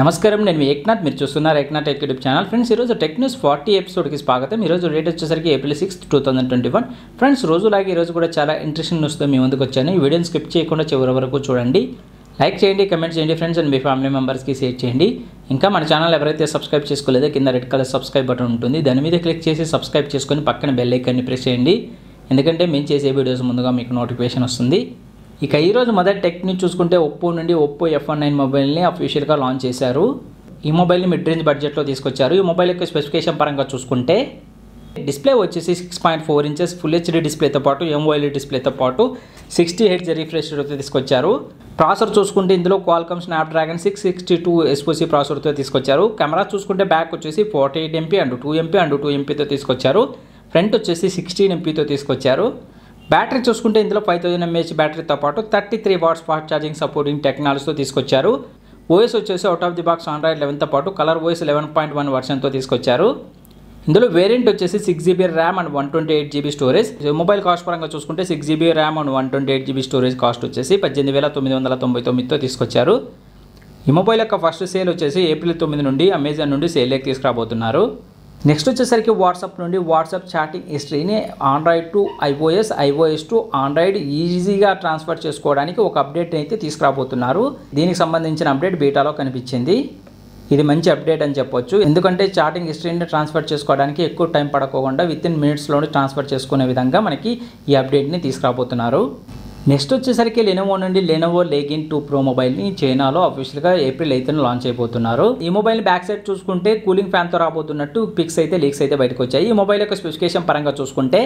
నమస్కారం నేను మీ ఏక్నాథ్ మీరు చూస్తున్నారు Eknath tech YouTube channel friends ఈరోజు టెక్ న్యూస్ ఫార్టీ ఎపిసోడ్కి స్వాగతం ఈరోజు డేట్ వచ్చేసరికి April six two thousand twenty one friends రోజులాగే ఈరోజు కూడా చాలా ఇంట్రెస్టింగ్ న్యూస్తో మీ ముందుకు వచ్చాను ఈ వీడియోని స్కిప్ చేయకుండా చివరి వరకు చూడండి లైక్ చేయండి కమెంట్ చేయండి ఫ్రెండ్స్ అండ్ మీ ఫ్యామిలీ మెంబర్స్కి షేర్ చేయండి ఇంకా మన ఛానల్ ఎవరైతే సబ్స్క్రైబ్ చేసుకోలేదో కింద రెడ్ కలర్ సబ్స్క్రైబ్ బటన్ ఉంటుంది దాని మీద క్లిక్ చేసి సబ్స్క్రైబ్ చేసుకొని పక్కన బెల్ ఐకాన్ని ప్రెస్ చేయండి ఎందుకంటే మేము చేసే వీడియోస్ ముందుగా మీకు నోటిఫికేషన్ వస్తుంది ఇక ఈరోజు మొదటి టెక్ న్యూస్ చూసుకుంటే ఒప్పో నుండి ఒప్పో ఎఫ్ వన్ నైన్ మొబైల్ని అఫీషియల్గా లాంచ్ చేశారు ఈ మొబైల్ని మిడ్ రేంజ్ బడ్జెట్లో తీసుకొచ్చారు ఈ మొబైల్ యొక్క స్పెసిఫికేషన్ పరంగా చూసుకుంటే డిస్ప్లే వచ్చేసి six point four inches full HD డిస్ప్లేతో పాటు ఎంఓఎల్ డిస్ప్లేతో e పాటు సిక్స్టీ హెడ్జ్ రిఫ్రెష్ తీసుకొచ్చారు ప్రాసర్ చూసుకుంటే ఇందులో Qualcomm Snapdragon six sixty two ఎస్పోసీ ప్రాసర్తో తీసుకొచ్చారు కెమెరా చూసుకుంటే బ్యాక్ వచ్చేసి forty eight MP and two MP and two ఎంపీతో తీసుకొచ్చారు ఫ్రంట్ వచ్చేసి సిక్స్టీన్ ఎంపీతో తీసుకొచ్చారు బ్యాటరీ చూసుకుంటే ఇందులో ఫైవ్ థౌజండ్ ఎంఏహెచ్ బ్యాటరీతో పాటు thirty three watts fast charging supporting టెక్నాలజీతో తీసుకొచ్చారు ఓఎస్ వచ్చేసి out of the box Android లెవెన్తో పాటు colour OS eleven point one వర్షన్తో తీసుకొచ్చారు ఇందులో వేరియంట్ వచ్చేసి six GB RAM and one twenty eight GB storage mobile cost పరంగా చూసుకుంటే six GB RAM and one twenty eight GB storage cost వచ్చేసి పద్దెనిమిది వేల తొమ్మిది వందల తొంభై తొమ్మిదితో తీసుకొచ్చారు ఈ మొబైల్ యొక్క ఫస్ట్ సేల్ వచ్చేసి ఏప్రిల్ తొమ్మిది నుండి అమెజాన్ నుండి సేల్లోకి తీసుకురాబోతున్నారు నెక్స్ట్ వచ్చేసరికి వాట్సాప్ నుండి వాట్సాప్ చాటింగ్ హిస్టరీని Android to iOS iOS to Android ఈజీగా ట్రాన్స్ఫర్ చేసుకోవడానికి ఒక అప్డేట్ అయితే తీసుకురాబోతున్నారు దీనికి సంబంధించిన అప్డేట్ బీటాలో కనిపించింది ఇది మంచి అప్డేట్ అని చెప్పొచ్చు ఎందుకంటే చాటింగ్ హిస్టరీని ట్రాన్స్ఫర్ చేసుకోవడానికి ఎక్కువ టైం పడకుండా విత్ ఇన్ మినిట్స్లోనే ట్రాన్స్ఫర్ చేసుకునే విధంగా మనకి ఈ అప్డేట్ని తీసుకురాబోతున్నారు నెక్స్ట్ వచ్చేసరికి లెనోవో నుండి లెనోవో లెగిన్ టూ ప్రో మొబైల్ని చైనాలో అఫీషియల్గా ఏప్రిల్ అయితే లాంచ్ అయిపోతున్నారు ఈ మొబైల్ బ్యాక్ సైడ్ చూసుకుంటే కూలింగ్ ఫ్యాన్తో రాబోతున్నట్టు పిక్స్ అయితే లీక్స్ అయితే బయటకు వచ్చాయి ఈ మొబైల్ యొక్క స్పెసిఫికేషన్ పరంగా చూసుకుంటే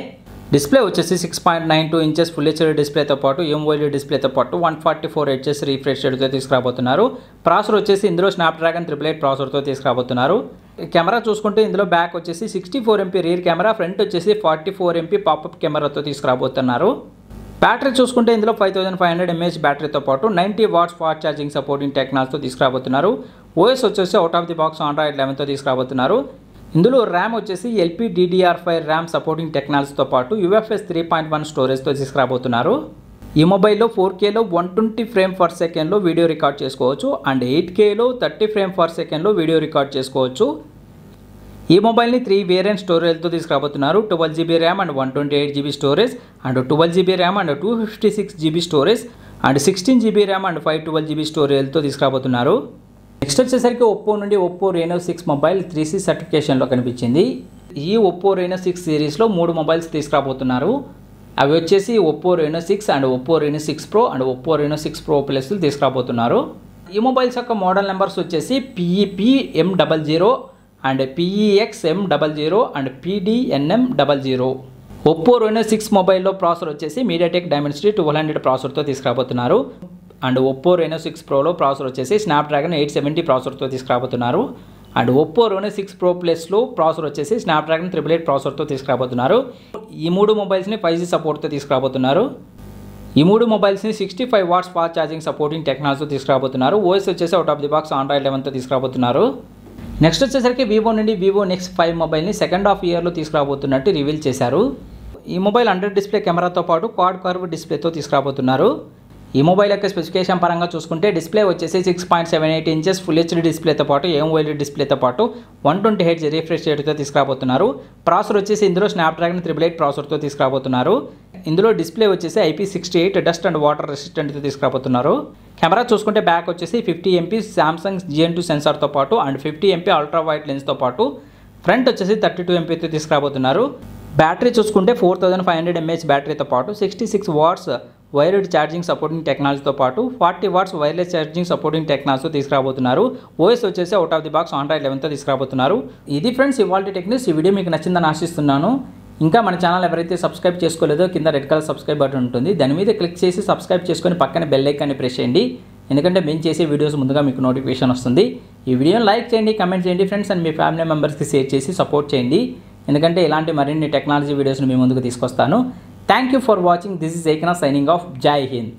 డిస్ప్లే వచ్చేసి six point nine two inches full H డిస్ప్లేతో పాటు ఎంఓఎల్ఈ డిస్ప్లేతో పాటు వన్ ఫార్టీ ఫోర్ హెచ్ఎస్ రీఫ్రెష్ రేట్తో తీసుకురాబోతున్నారు ప్రాసర్ వచ్చేసి ఇందులో స్నాప్డ్రాగన్ త్రిపుల్ ఎయిట్ ప్రాసర్తో తీసుకురాబోతున్నారు కెమెరా చూసుకుంటే ఇందులో బ్యాక్ వచ్చేసి sixty four MP rear camera front వచ్చేసి ఫార్టీ ఫోర్ ఎంపీ పాపప్ కెమెరాతో తీసుకురాబోతున్నారు బ్యాటరీ చూసుకుంటే ఇందులో five thousand five hundred mAh బ్యాటరీతో పాటు ninety watts fast charging supporting టెక్నాలజీతో తీసుకురాబోతున్నారు ఓఎస్ వచ్చేసి out of the box Android లెవెన్తో తీసుకురాబోతున్నారు ఇందులో ర్యామ్ వచ్చేసి LP DDR five RAM supporting టెక్నాలజీతో పాటు యూఎఫ్ఎస్ త్రీ పాయింట్ వన్ స్టోరేజ్తో తీసుకురాబోతున్నారు ఈ మొబైల్లో ఫోర్ కేలో వన్ ట్వంటీ ఫ్రేమ్ ఫర్ సెకండ్లో వీడియో రికార్డ్ చేసుకోవచ్చు అండ్ ఎయిట్ కేలో థర్టీ ఫ్రేమ్ ఫర్ సెకండ్లో వీడియో రికార్డ్ చేసుకోవచ్చు ఈ మొబైల్ని త్రీ వేరియంట్ స్టోరేజ్తో తీసుకురాబోతున్నారు twelve GB RAM and one twenty eight GB storage and twelve GB RAM and two fifty six GB storage and sixteen GB RAM and five twelve GB స్టోరేజ్తో తీసుకురాబోతున్నారు next వచ్చేసరికి Oppo నుండి Oppo Reno six mobile three C సర్టిఫికేషన్లో కనిపించింది ఈ Oppo Reno six సిరీస్లో మూడు mobiles తీసుకురాబోతున్నారు అవి వచ్చేసి Oppo Reno six and Oppo Reno six pro and Oppo Reno six pro ప్లస్లు తీసుకురాబోతున్నారు ఈ మొబైల్స్ యొక్క మోడల్ నెంబర్స్ వచ్చేసి PEP M double zero and M double zero and PDNM double zero Oppo Reno six మొబైల్లో processor వచ్చేసి MediaTek స్ట్రీ two hundred ప్రాసర్తో తీసుకురాబోతున్నారు అండ్ ఒప్పో రెనో సిక్స్ ప్రోలో ప్రాసర్ వచ్చేసి స్నాప్డ్రాగన్ ఎయిట్ సెవెంటీ ప్రాసర్తో తీసుకురాబోతున్నారు and Oppo Reno six pro ప్లస్లో ప్రాసర్ వచ్చేసి స్నాప్డ్రాగన్ త్రిపుల్ ఎయిట్ ప్రాసర్తో తీసుకురాబోతున్నారు ఈ మూడు మొబైల్స్ని ఫైవ్ జీ సపోర్ట్తో తీసుకురాబోతున్నారు ఈ మూడు మొబైల్స్ని sixty five watts fast charging supporting టెక్నాలజీతో తీసుకురాబోతున్నారు ఓఎస్ వచ్చేసి out of the box Android లెవెన్తో తీసుకురాబోతున్నారు నెక్స్ట్ వచ్చేసరికి వివో నుండి వివో నెక్స్ట్ ఫైవ్ మొబైల్ని సెకండ్ హాఫ్ ఇయర్లో తీసుకురాబోతున్నట్టు రివీల్ చేశారు ఈ మొబైల్ హండ్రెడ్ డిస్ప్లే కెమెరాతో పాటు క్వాడ్ కర్వ్ డిస్ప్లేతో తీసుకురాబోతున్నారు ఈ మొబైల్ యొక్క స్పెసిఫికేషన్ పరంగా చూసుకుంటే డిస్ప్లే వచ్చేసి six point seven eight inches full HD డిస్ప్లేతో పాటు ఏఎంఓఎల్ఈడి డిస్ప్లేతో పాటు వన్ ట్వంటీ హెడ్జ్ రీఫ్రెష్ రేట్తో తీసుకురాబోతున్నారు ప్రాసర్ వచ్చేసి ఇందులో స్నాప్డ్రాగన్ త్రిబుల్ ఎయిట్ ప్రాసర్తో తీసుకురాబోతున్నారు ఇందులో డిస్ప్లే వచ్చేసి IP sixty eight dust and water రెసిస్టెంట్తో తీసుకురాబోతున్నారు కెమెరా చూసుకుంటే బ్యాక్ వచ్చేసి fifty MP Samsung GN two సెన్సార్తో పాటు and fifty MP ultra wide లెన్స్తో పాటు ఫ్రంట్ వచ్చేసి థర్టీ టూ ఎంపీతో తీసుకురాబోతున్నారు బ్యాటరీ చూసుకుంటే four thousand five hundred mAh బ్యాటరీతో పాటు sixty six watts wired charging supporting టెక్నాలజీతో పాటు forty watts wireless charging supporting టెక్నాలజీతో తీసుకురాబోతున్నారు ఓఎస్ వచ్చేసి out of the box Android లెవెన్తో తీసుకురాబోతున్నారు ఇది ఫ్రెండ్స్ ఇవాల్టీ టెక్నిక్స్ ఈ వీడియో మీకు నచ్చిందని ఆశిస్తున్నాను ఇంకా మన ఛానల్ ఎవరైతే సబ్స్క్రైబ్ చేసుకోలేదో కింద రెడ్ కలర్ సబ్స్క్రైబ్ బటన్ ఉంటుంది దాని మీద క్లిక్ చేసి సబ్స్క్రైబ్ చేసుకొని పక్కన బెల్ ఐకాన్ని ప్రెస్ చేయండి ఎందుకంటే మేము చేసే వీడియోస్ ముందుగా మీకు నోటిఫికేషన్ వస్తుంది ఈ వీడియోని లైక్ చేయండి కమెంట్ చేయండి ఫ్రెండ్స్ అండ్ మీ ఫ్యామిలీ మెంబర్స్కి షేర్ చేసి సపోర్ట్ చేయండి ఎందుకంటే ఇలాంటి మరిన్ని టెక్నాలజీ వీడియోస్ని మీ ముందుకు తీసుకొస్తాను thank you for watching this is ఏకనా సైనింగ్ ఆఫ్ జై హింద్